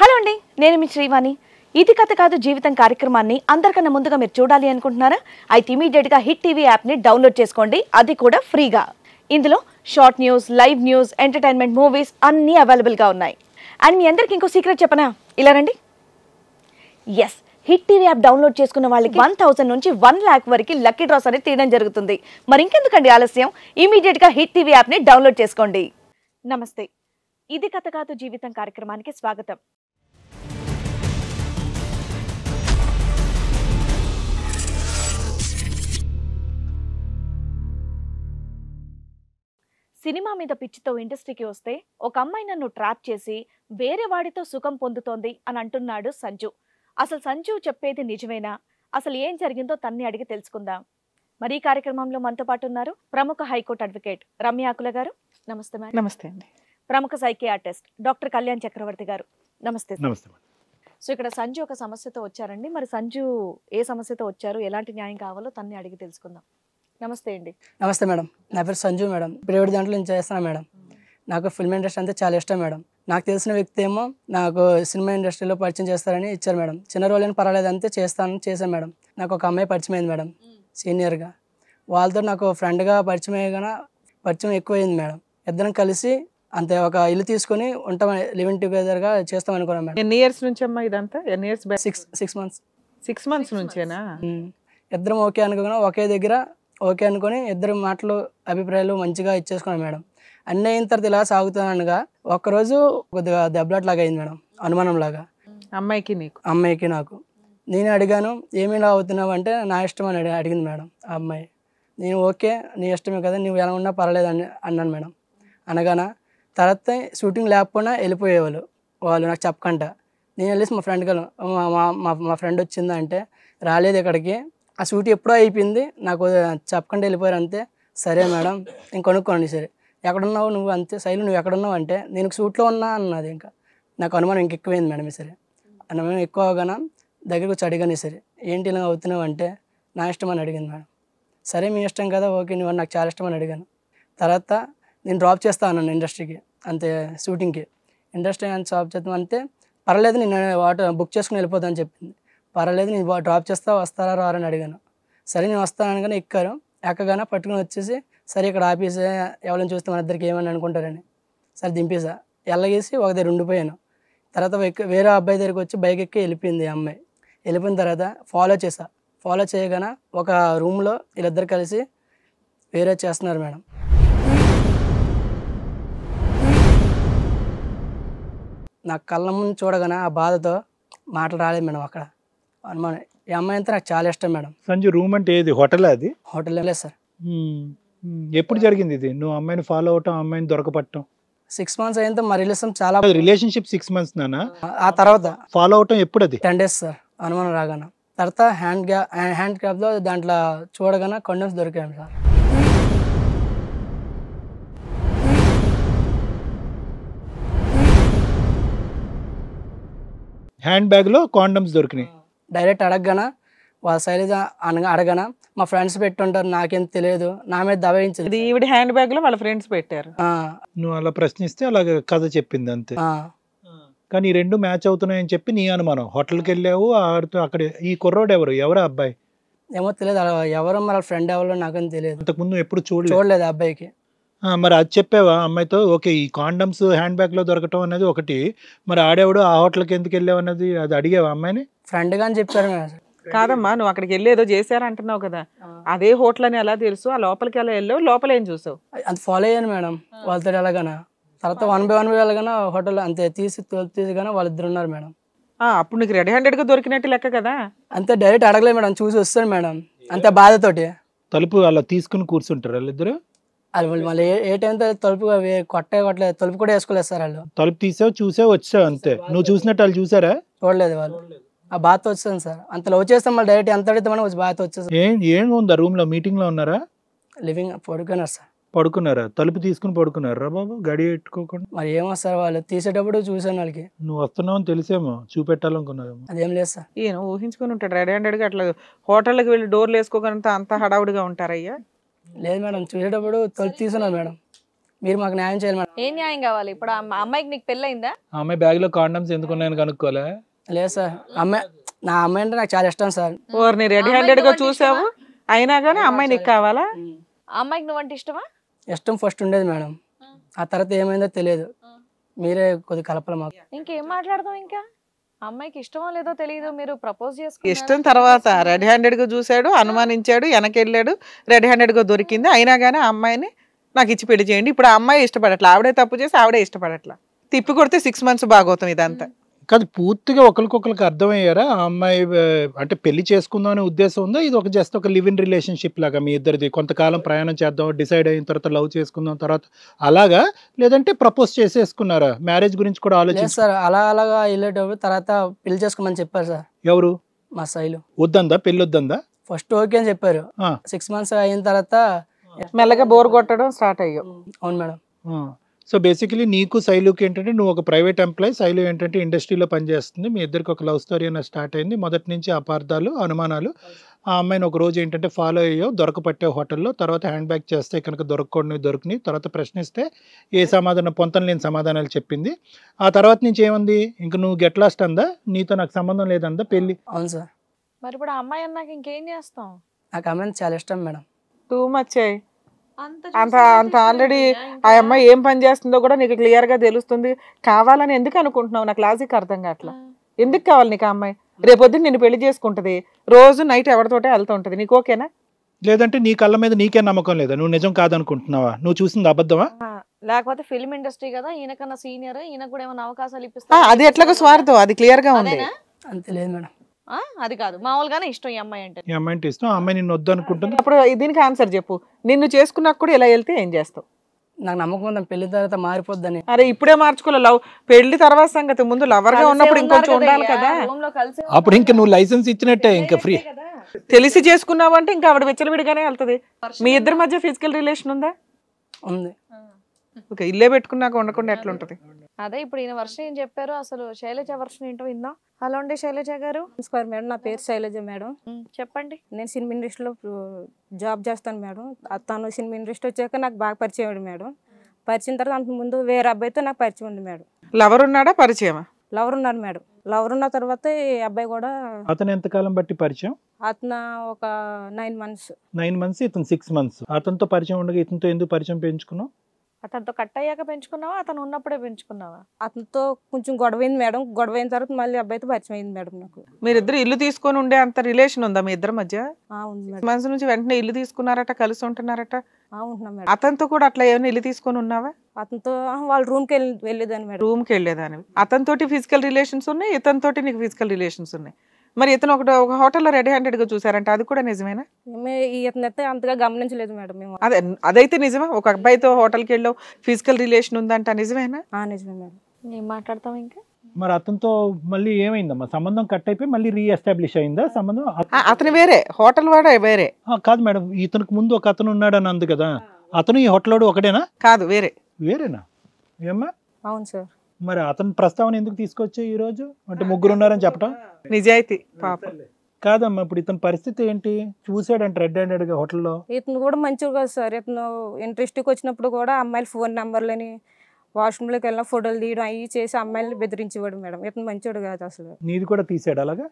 Hello అండి నేను మీ శ్రీవాణి ఇది కథ కాదు జీవితం కార్యక్రమాన్ని అందరికన్నా ముందుగా మీరు చూడాలి అనుకుంటున్నారా అయితే ఇమీడియట్గా హిట్ టీవీ యాప్ని డౌన్లోడ్ చేసుకోండి అది కూడా ఫ్రీగా ఇందులో short news live news entertainment movies అన్నీ అవైలబుల్గా ఉన్నాయి అండ్ మీ అందరికి ఇంకో సీక్రెట్ చెప్పనా ఇలా రండి S hit TV app download చేసుకున్న వాళ్ళకి వన్ థౌసండ్ నుంచి వన్ ల్యాక్ వరకు లక్కీ డ్రాస్ అనేది తీయడం జరుగుతుంది మరి ఇంకెందుకండి ఆలస్యం ఇమీడియట్గా హిట్ టీవీ యాప్ని డౌన్లోడ్ చేసుకోండి నమస్తే ఇది కథ కాదు జీవితం కార్యక్రమానికి స్వాగతం సినిమా మీద పిచ్చితో ఇండస్ట్రీకి వస్తే ఒక అమ్మాయి నన్ను ట్రాప్ చేసి వేరే వాడితో సుఖం పొందుతోంది అని అంటున్నాడు సంజు అసలు సంజు చెప్పేది నిజమేనా అసలు ఏం జరిగిందో తన్ని అడిగి తెలుసుకుందాం మరి ఈ కార్యక్రమంలో మనతో పాటు ఉన్నారు ప్రముఖ హైకోర్టు అడ్వకేట్ రమ్యాకుల గారు నమస్తే నమస్తే అండి ప్రముఖ ఆర్టిస్ట్ డాక్టర్ కళ్యాణ్ చక్రవర్తి గారు నమస్తే నమస్తే సో ఇక్కడ సంజు ఒక సమస్యతో వచ్చారండి మరి సంజు ఏ సమస్యతో వచ్చారు ఎలాంటి న్యాయం కావాలో తన్ని అడిగి తెలుసుకుందాం నమస్తే అండి నమస్తే మేడం నా పేరు సంజు మేడం ప్రైవేట్ దాంట్లో నేను చేస్తాను మేడం నాకు ఫిల్మ్ ఇండస్ట్రీ అంటే చాలా ఇష్టం మేడం నాకు తెలిసిన వ్యక్తి ఏమో నాకు సినిమా ఇండస్ట్రీలో పరిచయం చేస్తారని ఇచ్చారు మేడం చిన్న రోజులైనా పర్వాలేదు అంతే చేస్తాను చేశాను మేడం నాకు ఒక అమ్మాయి పరిచయం అయింది మేడం సీనియర్గా వాళ్ళతో నాకు ఫ్రెండ్గా పరిచయం అయ్యగానే పరిచయం ఎక్కువైంది మేడం ఇద్దరం కలిసి అంతే ఒక ఇల్లు తీసుకుని ఉంటాం లివింగ్ టుగెదర్గా చేస్తాం అనుకున్నాం మేడం ఎన్ని ఇయర్స్ నుంచి అమ్మా ఇదంతా ఎన్ని years six six months six months నుంచేనా ఇద్దరం ఓకే అనుకున్నాం ఒకే దగ్గర ఓకే అనుకుని ఇద్దరు మాటలు అభిప్రాయాలు మంచిగా ఇచ్చేసుకున్నాను మేడం అన్ని అయిన తర్వాత ఇలా సాగుతున్నానుగా ఒక్కరోజు కొద్దిగా దెబ్బలాట్లాగా అయింది మేడం అనుమానంలాగా అమ్మాయికి నీకు అమ్మాయికి నాకు నేను అడిగాను ఏమి ఇలా అవుతున్నావు అంటే నా ఇష్టం అని అడిగింది మేడం ఆ అమ్మాయి నేను ఓకే నీ ఇష్టమే కదా నువ్వు ఎలా ఉన్నా పర్వాలేదు అని అన్నాను మేడం అనగానా తర్వాత షూటింగ్ లేకపోయినా వెళ్ళిపోయేవాళ్ళు వాళ్ళు నాకు చెప్పకుండా నేను వెళ్ళేసి మా ఫ్రెండ్ గల మా మా ఫ్రెండ్ వచ్చిందంటే అంటే రాలేదు ఇక్కడికి ఆ షూట్ ఎప్పుడో అయిపోయింది నాకు చెప్పకుండా వెళ్ళిపోయారు అంతే సరే మేడం ఇంక కొనుక్కోండి సరే ఎక్కడున్నావు నువ్వు అంతే శైలు నువ్వు ఎక్కడున్నావు అంటే నేను షూట్లో ఉన్నా అన్నది ఇంకా నాకు అనుమానం ఇంక ఎక్కువైంది మేడం సరే అనుమానం ఎక్కువ అవగాన దగ్గరకు వచ్చి అడిగాను సరే ఏంటి ఇలా అవుతున్నావు అంటే నా ఇష్టం అని అడిగింది మేడం సరే మీ ఇష్టం కదా ఓకే నువ్వు నాకు చాలా ఇష్టం అని అడిగాను తర్వాత నేను డ్రాప్ చేస్తా అన్నాను ఇండస్ట్రీకి అంతే షూటింగ్కి ఇండస్ట్రీ అని డ్రాప్ చేద్దాం అంతే పర్లేదు నేను వాటర్ బుక్ చేసుకుని వెళ్ళిపోతాను చెప్పింది పర్వాలేదు నేను డ్రాప్ చేస్తా వస్తారా రారా అని అడిగాను సరే నేను వస్తాను అనగానే ఎక్కారు ఎక్కగానే పట్టుకుని వచ్చేసి సరే ఇక్కడ ఆపేసే ఎవరైనా చూస్తే మన ఇద్దరికి ఏమని అనుకుంటారని సరే దింపేసా ఎల్లగేసి ఒక దగ్గర ఉండిపోయాను తర్వాత వేరే అబ్బాయి దగ్గరికి వచ్చి బైక్ ఎక్కి వెళ్ళిపోయింది అమ్మాయి వెళ్ళిపోయిన తర్వాత ఫాలో చేసా ఫాలో చేయగానే ఒక రూమ్లో వీళ్ళిద్దరు కలిసి వేరే చేస్తున్నారు మేడం నా కళ్ళ ముందు చూడగానే ఆ బాధతో మాటలు రాలేదు మేడం అక్కడ మన ఈ అమ్మాయి అంతా నాకు చాలా ఇష్టం మేడం సంజు రూమ్ అంటే ఏది హోటల్ అది హోటల్ సార్ ఎప్పుడు జరిగింది ఇది నువ్వు అమ్మాయిని ఫాలో అవటం అమ్మాయిని దొరకపట్టం సిక్స్ మంత్స్ అయ్యేంత మా రిలేషన్ చాలా రిలేషన్షిప్ సిక్స్ మంత్స్ నానా ఆ తర్వాత ఫాలో అవటం ఎప్పుడు అది టెన్ డేస్ సార్ అనుమానం రాగానే తర్వాత హ్యాండ్ గ్రా హ్యాండ్ లో దాంట్లో చూడగానే కండమ్స్ దొరికాయి సార్ హ్యాండ్ బ్యాగ్లో కాండమ్స్ దొరికినాయి డైరెక్ట్ అడగన వాళ్ళ శైలజ అనగా అడగనా మా ఫ్రెండ్స్ పెట్టుంటారు నాకేం తెలియదు నా మీద దవయించింది ఈవిడ హ్యాండ్ బ్యాగ్ లో వాళ్ళ ఫ్రెండ్స్ పెట్టారు నువ్వు అలా ప్రశ్నిస్తే అలాగే కథ చెప్పింది అంతే కానీ ఈ రెండు మ్యాచ్ అవుతున్నాయని చెప్పి నీ అనుమానం హోటల్కి వెళ్ళావు ఆడుతూ అక్కడ ఈ కుర్రోడు ఎవరు ఎవరు అబ్బాయి ఏమో తెలియదు ఎవరో మన ఫ్రెండ్ ఎవరో నాకేం తెలియదు అంతకుముందు ఎప్పుడు చూడలేదు చూడలేదు అబ్బాయికి మరి అది చెప్పావా అమ్మాయితో? ఓకే. ఈ కాండమ్స్ హ్యాండ్ బ్యాగ్‌లో దొరకటం అనేది ఒకటి. మరి ఆడేవాడు ఆ హోటల్‌కి అన్నది అది అడిగావా అమ్మాయిని? ఫ్రెండ్గా అని చెప్పారు కాదమ్మా నువ్వు అక్కడికి వెళ్ళి ఏదో అంటున్నావు కదా అదే హోటల్ అని ఎలా తెలుసు ఆ లోపలికి ఎలా వెళ్ళావు లోపల ఏం చూసావు అది ఫాలో అయ్యాను మేడం వాళ్ళతో ఎలాగనా తర్వాత వన్ బై వన్ బై ఎలాగనా హోటల్ అంతే తీసి తోలు తీసిగానే వాళ్ళిద్దరు ఉన్నారు మేడం ఆ, అప్పుడు నీకు రెడీ హ్యాండెడ్ గా దొరికినట్టు లెక్క కదా అంతే డైరెక్ట్ అడగలేదు మేడం చూసి వస్తాను మేడం అంతే బాధతోటి తలుపు అలా తీసుకుని కూర్చుంటారు వాళ్ళిద్దరు వాళ్ళు మళ్ళీ ఏ టైం తలుపు కొట్టే కొట్టలేదు తలుపు కూడా వేసుకోలేదు సార్ వాళ్ళు తలుపు తీసావు చూసావు వచ్చావు అంతే నువ్వు చూసినట్టు వాళ్ళు చూసారా చూడలేదు వాళ్ళు ఆ బాధ వచ్చాను సార్ అంత లవ్ చేస్తాం మళ్ళీ డైరెక్ట్ ఎంత అడిగితే వచ్చి బాధ వచ్చేసాను ఏం ఏం ఉందా రూమ్ లో మీటింగ్ లో ఉన్నారా లివింగ్ పడుకున్నారు సార్ పడుకున్నారా తలుపు తీసుకుని పడుకున్నారా బాబు గడి పెట్టుకోకుండా మరి ఏమో సార్ వాళ్ళు తీసేటప్పుడు చూసాను వాళ్ళకి నువ్వు వస్తున్నావు అని తెలిసేమో చూపెట్టాలనుకున్నారు అదేం లేదు సార్ ఈయన ఊహించుకుని ఉంటాడు రెడీ హ్యాండెడ్గా అట్లా హోటల్కి వెళ్ళి డోర్లు వేసుకోగలంత అంత హడావుడిగా ఉంటారయ్యా లేదు మేడం చూసేటప్పుడు తొలి తీసుకున్నాను మేడం మీరు మాకు న్యాయం చేయాలి మేడం ఏం న్యాయం కావాలి ఇప్పుడు అమ్మాయికి నీకు పెళ్ళయిందా ఆ అమ్మాయి బ్యాగ్ లో కాండమ్స్ ఎందుకున్నాయని కనుక్కోలే లేదు సార్ అమ్మాయి నా అమ్మాయి అంటే నాకు చాలా ఇష్టం సార్ ఓర్ని రెడీ హ్యాండెడ్ గా చూసావు అయినా కానీ అమ్మాయి నీకు కావాలా ఆ అమ్మాయికి అంటే ఇష్టమా ఇష్టం ఫస్ట్ ఉండేది మేడం ఆ తర్వాత ఏమైందో తెలియదు మీరే కొద్ది కలపలే మాకు ఇంకేం మాట్లాడదాం ఇంకా అమ్మాయికి ఇష్టమో లేదో తెలియదు మీరు ప్రపోజ్ చేసుకు ఇష్టం తర్వాత రెడ్ హ్యాండెడ్ గా చూశాడు అనుమానించాడు వెనకెళ్ళాడు రెడ్ హ్యాండెడ్ గా దొరికింది అయినా కానీ అమ్మాయిని నాకు ఇచ్చి పెళ్లి చేయండి ఇప్పుడు అమ్మాయి ఇష్టపడట్లా ఆవిడే తప్పు చేసి ఆవిడే ఇష్టపడట్లా తిప్పి కొడితే సిక్స్ మంత్స్ బాగోతాం ఇదంతా కాదు పూర్తిగా ఒకరికొకరికి అర్థమయ్యారా ఆ అమ్మాయి అంటే పెళ్లి చేసుకుందాం అనే ఉద్దేశం ఉందా ఇది ఒక జస్ట్ ఒక లివ్ ఇన్ రిలేషన్షిప్ లాగా మీ ఇద్దరిది కొంతకాలం ప్రయాణం చేద్దాం డిసైడ్ అయిన తర్వాత లవ్ చేసుకుందాం తర్వాత అలాగా లేదంటే ప్రపోజ్ చేసేసుకున్నారా మ్యారేజ్ గురించి కూడా ఆలోచించారు అలా అలాగా వెళ్ళేటప్పుడు తర్వాత పెళ్లి చేసుకోమని చెప్పారు సార్ ఎవరు మా శైలు వద్దందా పెళ్లి వద్దందా ఫస్ట్ ఓకే అని చెప్పారు సిక్స్ మంత్స్ అయిన తర్వాత మెల్లగా బోర్ కొట్టడం స్టార్ట్ అయ్యాం అవును మేడం సో బేసికలీ నీకు శైలుకి ఏంటంటే నువ్వు ఒక ప్రైవేట్ ఎంప్లాయీ శైలు ఏంటంటే ఇండస్ట్రీలో పనిచేస్తుంది మీ ఇద్దరికి ఒక లవ్ స్టోరీ అనేది స్టార్ట్ అయింది మొదటి నుంచి అపార్థాలు అనుమానాలు ఆ అమ్మాయిని ఒక రోజు ఏంటంటే ఫాలో అయ్యో దొరకపట్టే హోటల్లో తర్వాత హ్యాండ్ బ్యాగ్ చేస్తే కనుక దొరకకూడని దొరికినాయి తర్వాత ప్రశ్నిస్తే ఏ సమాధానం పొంతం లేని సమాధానాలు చెప్పింది ఆ తర్వాత నుంచి ఏముంది ఇంక నువ్వు గెట్ లాస్ట్ అందా నీతో నాకు సంబంధం లేదందా పెళ్ళి అవును సార్ మరి ఇప్పుడు ఆ అమ్మాయి నాకు ఇంకేం చేస్తాం నాకు అమ్మాయిని చాలా ఇష్టం మేడం టూ మచ్ అంత అంత ఆల్రెడీ ఆ అమ్మాయి ఏం పని చేస్తుందో కూడా నీకు క్లియర్ గా తెలుస్తుంది కావాలని ఎందుకు అనుకుంటున్నావు నా క్లాసిక్ అర్థం కావట్లా ఎందుకు కావాలి నీకు అమ్మాయి అమ్మాయి రేపొద్దు నేను పెళ్లి చేసుకుంటది రోజు నైట్ ఎవరితోటే వెళ్తుంటది నీకు ఓకేనా లేదంటే నీ కళ్ళ మీద నీకే నమ్మకం లేదా నువ్వు నిజం కాదనుకుంటున్నావా నువ్వు చూసింది అబద్ధమా లేకపోతే ఫిల్మ్ ఇండస్ట్రీ కదా ఈయన సీనియర్ ఈయన కూడా ఏమైనా అవకాశాలు ఇప్పిస్తా అది ఎట్లాగో స్వార్థం అది క్లియర్ గా ఉంది అంతే లేదు మేడం అది కాదు మామూలుగానే ఇష్టం ఈ అమ్మాయి అంటే ఈ అమ్మాయి అంటే ఇష్టం ఆ అమ్మాయి నిన్ను వద్దు అనుకుంటుంది అప్పుడు దీనికి ఆన్సర్ చెప్పు నిన్ను చేసుకున్నా కూడా ఇలా వెళ్తే ఏం చేస్తావు నాకు నమ్మకం ఉందా పెళ్లి తర్వాత మారిపోద్దని అరే ఇప్పుడే మార్చుకోలే లవ్ పెళ్లి తర్వాత సంగతి ముందు లవర్ గా ఉన్నప్పుడు ఇంకొంచెం ఉండాలి కదా అప్పుడు ఇంకా నువ్వు లైసెన్స్ ఇచ్చినట్టే ఇంకా ఫ్రీ తెలిసి చేసుకున్నావు అంటే ఇంకా ఆవిడ విచ్చలవిడిగానే వెళ్తుంది మీ ఇద్దరి మధ్య ఫిజికల్ రిలేషన్ ఉందా ఉంది ఓకే ఇల్లే పెట్టుకున్నాక ఉండకుండా ఎట్లా ఉంటుంది అదే ఇప్పుడు ఈయన వర్షం ఏం చెప్పారు అసలు శైలజ వర్షం ఏంటో విందాం హలో అండి శైలజ గారు నమస్కారం మేడం నా పేరు శైలజ మేడం చెప్పండి నేను సినిమా ఇండస్ట్రీలో జాబ్ చేస్తాను మేడం తను సినిమా ఇండస్ట్రీ వచ్చాక నాకు బాగా పరిచయం మేడం పరిచయం తర్వాత అంతకు ముందు వేరే అబ్బాయితో నాకు పరిచయం ఉంది మేడం లవర్ ఉన్నాడా పరిచయం లవర్ ఉన్నారు మేడం లవర్ ఉన్న తర్వాత ఈ అబ్బాయి కూడా అతను ఎంతకాలం బట్టి పరిచయం అతను ఒక నైన్ మంత్స్ నైన్ మంత్స్ ఇతను సిక్స్ మంత్స్ అతనితో పరిచయం ఉండగా ఇతనితో ఎందుకు పరిచయం పెంచుకున్నావు అతనితో కట్ అయ్యాక పెంచుకున్నావా అతను ఉన్నప్పుడే పెంచుకున్నావా అతనితో కొంచెం గొడవైంది మేడం గొడవ అయిన తర్వాత మళ్ళీ అబ్బాయితో పరిచయం అయింది మేడం నాకు మీరిద్దరు ఇల్లు తీసుకొని ఉండే అంత రిలేషన్ ఉందా మీ ఇద్దరి మధ్య మనసు నుంచి వెంటనే ఇల్లు తీసుకున్నారట కలిసి ఉంటున్నారట అతనితో కూడా అట్లా ఏమైనా ఇల్లు తీసుకొని ఉన్నావా అతనితో వాళ్ళ రూమ్ కి వెళ్ళేదాన్ని మేడం రూమ్ కి అతనితోటి ఫిజికల్ రిలేషన్స్ ఉన్నాయి ఇతనితోటి నీకు ఫిజికల్ రిలేషన్స్ ఉన్నాయి మరి ఇతను ఒకటి ఒక హోటల్లో రెడీ హ్యాండెడ్ గా చూసారంట అది కూడా నిజమేనా ఇతనైతే అంతగా గమనించలేదు మేడం మేము అదే అదైతే నిజమా ఒక అబ్బాయితో హోటల్కి వెళ్ళావు ఫిజికల్ రిలేషన్ ఉందంట నిజమేనా నిజమే మేడం ఏం మాట్లాడతాం ఇంకా మరి అతనితో మళ్ళీ ఏమైందమ్మా సంబంధం కట్ అయిపోయి మళ్ళీ రీఎస్టాబ్లిష్ అయిందా సంబంధం అతను వేరే హోటల్ వాడే వేరే కాదు మేడం ఇతనికి ముందు ఒక అతను ఉన్నాడు అని కదా అతను ఈ హోటల్ ఒకటేనా కాదు వేరే వేరేనా ఏమ్మా అవును సార్ మరి అతను ప్రస్తావన ఎందుకు తీసుకొచ్చా ఈ రోజు అంటే ముగ్గురు ఉన్నారని చెప్పటం నిజాయితీ పాప కాదమ్మా ఇప్పుడు ఇతని పరిస్థితి ఏంటి చూసాడంట రెడ్ హ్యాండెడ్ గా హోటల్లో ఇతను కూడా మంచిగా కాదు సార్ ఇతను ఇంట్రెస్ట్ వచ్చినప్పుడు కూడా అమ్మాయిల ఫోన్ నెంబర్లని లోకి వెళ్ళిన ఫోటోలు తీయడం అవి చేసి అమ్మాయిని బెదిరించేవాడు మేడం ఇతను మంచివాడు కాదు అసలు నీది కూడా తీసాడు అలాగా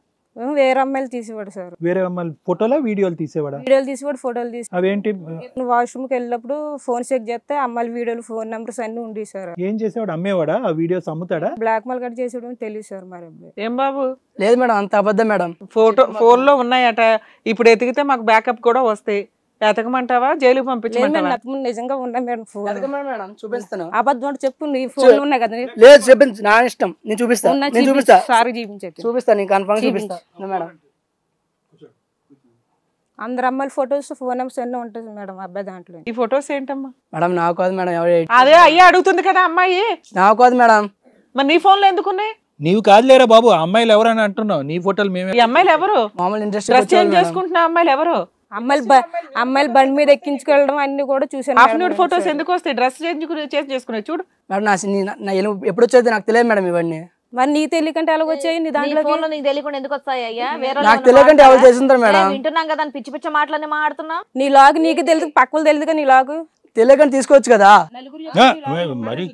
వేరే అమ్మాయిలు తీసేవాడు సార్ వేరే అమ్మాయిలు ఫోటోలో వీడియోలు తీసేవాడు వీడియోలు తీసేవాడు ఫోటోలు తీసి అవేంటి కి వెళ్ళినప్పుడు ఫోన్ చెక్ చేస్తే అమ్మాయిల వీడియోలు ఫోన్ నెంబర్స్ అన్ని ఉండి సార్ ఏం చేసేవాడు అమ్మేవాడా ఆ వీడియోస్ అమ్ముతాడా బ్లాక్ మెయిల్ కట్ చేసేవాడు తెలియదు సార్ మరి ఏం బాబు లేదు మేడం అంత అబద్ధం మేడం ఫోటో ఫోన్ లో ఉన్నాయట ఇప్పుడు ఎతికితే మాకు బ్యాకప్ కూడా వస్తాయి ఎతకమంటావా జైలు పంపించమంటావా నిజంగా ఉన్నాయి నీ ఉన్నాయి కదా నా ఇష్టం చూపిస్తాను చూపిస్తాను కన్ఫర్మ్ చూపిస్తాను మేడం అందరు అమ్మాయిల ఫోటోస్ ఫోన్ నెంబర్స్ ఎన్నో ఉంటుంది మేడం అబ్బాయి దాంట్లో ఈ ఫొటోస్ ఏంటమ్మా మేడం నాకు కాదు మేడం అదే అయ్యా అడుగుతుంది కదా అమ్మాయి నాకు కాదు మేడం మరి నీ ఫోన్ లో ఎందుకున్నాయి నీవు లేరా బాబు అమ్మాయిలు ఎవరని అంటున్నావు నీ ఫోటోలు మేమే అమ్మాయిలు ఎవరు మామూలు ఇంట్రెస్ట్ చేసుకుంటున్నా అమ్మాయిలు ఎవరు అమ్మాయిలు అమ్మాయిలు బండి మీద ఎక్కించుకెళ్ళడం అన్ని కూడా చూసాను అప్లోడ్ ఫొటోస్ ఎందుకు వస్తాయి డ్రెస్ చేంజ్ చేంజ్ చేసుకున్నాయి చూడు మేడం నా ఎప్పుడు వచ్చేది నాకు తెలియదు మేడం ఇవన్నీ మరి నీకు తెలియకంటే అలాగ వచ్చాయి నీ దాంట్లో నీకు తెలియకుండా ఎందుకు వస్తాయి అయ్యా నాకు ఎవరు చేసింటారు మేడం వింటున్నాం కదా పిచ్చి పిచ్చి మాటలని మాట్లాడుతున్నా నీ లాగ్ నీకు తెలుసు పక్కలు తెలియదు నీ లాగు తెలియకని తీసుకోవచ్చు కదా మరి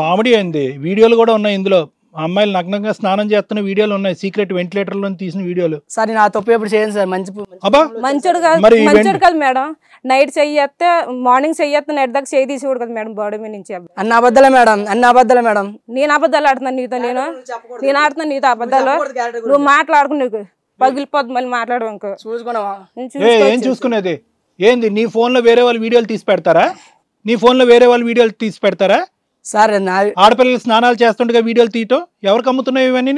కామెడీ అయింది వీడియోలు కూడా ఉన్నాయి ఇందులో అమ్మాయిలు నగ్నంగా స్నానం చేస్తున్న వీడియోలు ఉన్నాయి సీక్రెట్ వెంటిలేటర్ లో తీసిన వీడియోలు సరే నా తప్పు ఎప్పుడు చేయండి సార్ మంచి అబ్బా మంచోడు కాదు కాదు మేడం నైట్ చెయ్యేస్తే మార్నింగ్ చెయ్యేస్తే నైట్ దాకా చేయి తీసి కదా మేడం బాడీ మీద నుంచి అన్న అబద్ధాలే మేడం అన్న అబద్ధాలే మేడం నేను అబద్ధాలు ఆడుతున్నాను నీతో నేను నేను ఆడుతున్నాను నీతో అబద్ధాలు నువ్వు మాట్లాడుకు నీకు పగిలిపోద్ది మళ్ళీ మాట్లాడడానికి చూసుకున్నావా ఏం చూసుకునేది ఏంది నీ ఫోన్ లో వేరే వాళ్ళు వీడియోలు తీసి పెడతారా నీ ఫోన్ లో వేరే వాళ్ళు వీడియోలు తీసి పెడతారా సార్ నా ఆడపిల్లలు స్నానాలు చేస్తుండగా వీడియోలు తీయటం ఎవరికి అమ్ముతున్నాయి ఇవన్నీ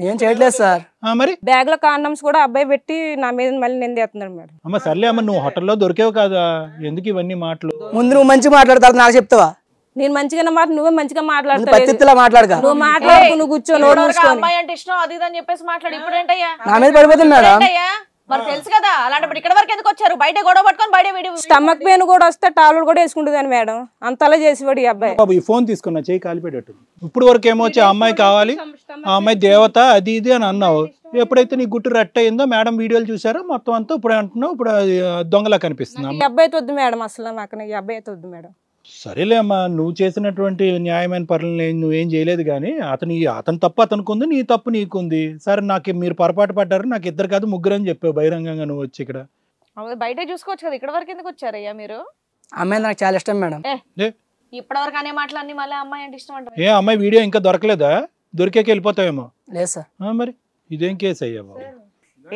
నేను చేయట్లేదు సార్ మరి బ్యాగ్ లో కాండమ్స్ కూడా అబ్బాయి పెట్టి నా మీద మళ్ళీ నిందేస్తున్నాడు మేడం అమ్మ సర్లే అమ్మ నువ్వు హోటల్లో దొరికేవు కదా ఎందుకు ఇవన్నీ మాటలు ముందు నువ్వు మంచిగా మాట్లాడతావు నాకు చెప్తావా నేను మంచిగా మాట నువ్వే మంచిగా మాట్లాడతావు మాట్లాడగా నువ్వు మాట్లాడుకు నువ్వు కూర్చో అమ్మాయి అంటే ఇష్టం అది చెప్పేసి మాట్లాడు ఇప్పుడు ఏంటయ్యా నా మీద పడిపోతుంది మేడం మరి తెలుసు కదా అలాంటప్పుడు ఇక్కడ వరకు ఎందుకు వచ్చారు బయట గొడవ పట్టుకొని బయట వీడియో స్టమక్ పెయిన్ కూడా వస్తే టాలు కూడా వేసుకుంటుందని మేడం అంతలా చేసేవాడు ఈ అబ్బాయి బాబు ఈ ఫోన్ తీసుకున్నా చేయి కాలిపేటట్టు ఇప్పుడు వరకు ఏమో ఆ అమ్మాయి కావాలి ఆ అమ్మాయి దేవత అది ఇది అని అన్నావు ఎప్పుడైతే నీ గుట్టు రట్ అయిందో మేడం వీడియోలు చూసారో మొత్తం అంతా ఇప్పుడు అంటున్నావు ఇప్పుడు దొంగలా కనిపిస్తుంది అబ్బాయి వద్దు మేడం అసలు నాకు అబ్బాయి వద్దు మేడం సరేలే అమ్మా నువ్వు చేసినటువంటి న్యాయమైన పనులు నువ్వేం చేయలేదు కానీ అతని అతని తప్పు అతనికి ఉంది నీ తప్పు నీకుంది సరే నాకు మీరు పొరపాటు పడ్డారు నాకు ఇద్దరు కాదు ముగ్గురు అని చెప్పావు బహిరంగంగా నువ్వు వచ్చి ఇక్కడ బయట చూసుకోవచ్చు కదా ఇక్కడ వరకు ఎందుకు వచ్చారయ్యా మీరు అమ్మాయి నాకు చాలా ఇష్టం మేడం ఇప్పటివరకు అనే మాటలు అన్ని మళ్ళీ అమ్మాయి అంటే ఇష్టం అంటే ఏ అమ్మాయి వీడియో ఇంకా దొరకలేదా దొరికే వెళ్ళిపోతావేమో లేదు సార్ మరి ఇదేం కేసు అయ్యా బాబు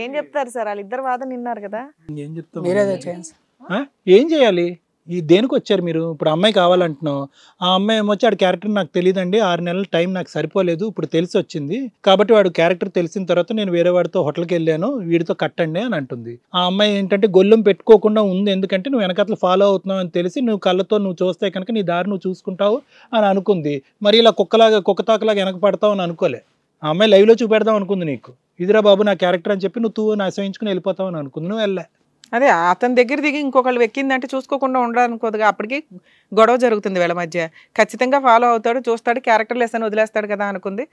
ఏం చెప్తారు సార్ వాళ్ళు ఇద్దరు వాదన నిన్నారు కదా ఏం చెప్తాం ఏం చేయాలి ఈ దేనికి వచ్చారు మీరు ఇప్పుడు అమ్మాయి కావాలంటున్నావు ఆ అమ్మాయి ఏమొచ్చి ఆడ క్యారెక్టర్ నాకు తెలియదండి ఆరు నెలల టైం నాకు సరిపోలేదు ఇప్పుడు తెలిసి వచ్చింది కాబట్టి వాడు క్యారెక్టర్ తెలిసిన తర్వాత నేను వేరే వాడితో హోటల్కి వెళ్ళాను వీడితో కట్టండి అని అంటుంది ఆ అమ్మాయి ఏంటంటే గొల్లం పెట్టుకోకుండా ఉంది ఎందుకంటే నువ్వు వెనకట్లు ఫాలో అవుతున్నావు అని తెలిసి నువ్వు కళ్ళతో నువ్వు చూస్తే కనుక నీ దారి నువ్వు చూసుకుంటావు అని అనుకుంది మరి ఇలా కుక్కలాగా కుక్కతాకలాగా వెనక పడతావు అని అనుకోలే ఆ అమ్మాయి లైవ్లో చూపెడదాం అనుకుంది నీకు ఇదిరా బాబు నా క్యారెక్టర్ అని చెప్పి నువ్వు తూ నాశయించుకుని వెళ్ళిపోతావు అని అనుకుంది నువ్వు వెళ్ళే అదే అతని దగ్గర దిగి ఇంకొకళ్ళు ఎక్కిందంటే చూసుకోకుండా ఉండాలనుకోదుగా అప్పటికి గొడవ జరుగుతుంది వీళ్ళ మధ్య ఖచ్చితంగా ఫాలో అవుతాడు చూస్తాడు క్యారెక్టర్ లెసన్ వదిలేస్తాడు కదా అనుకుంది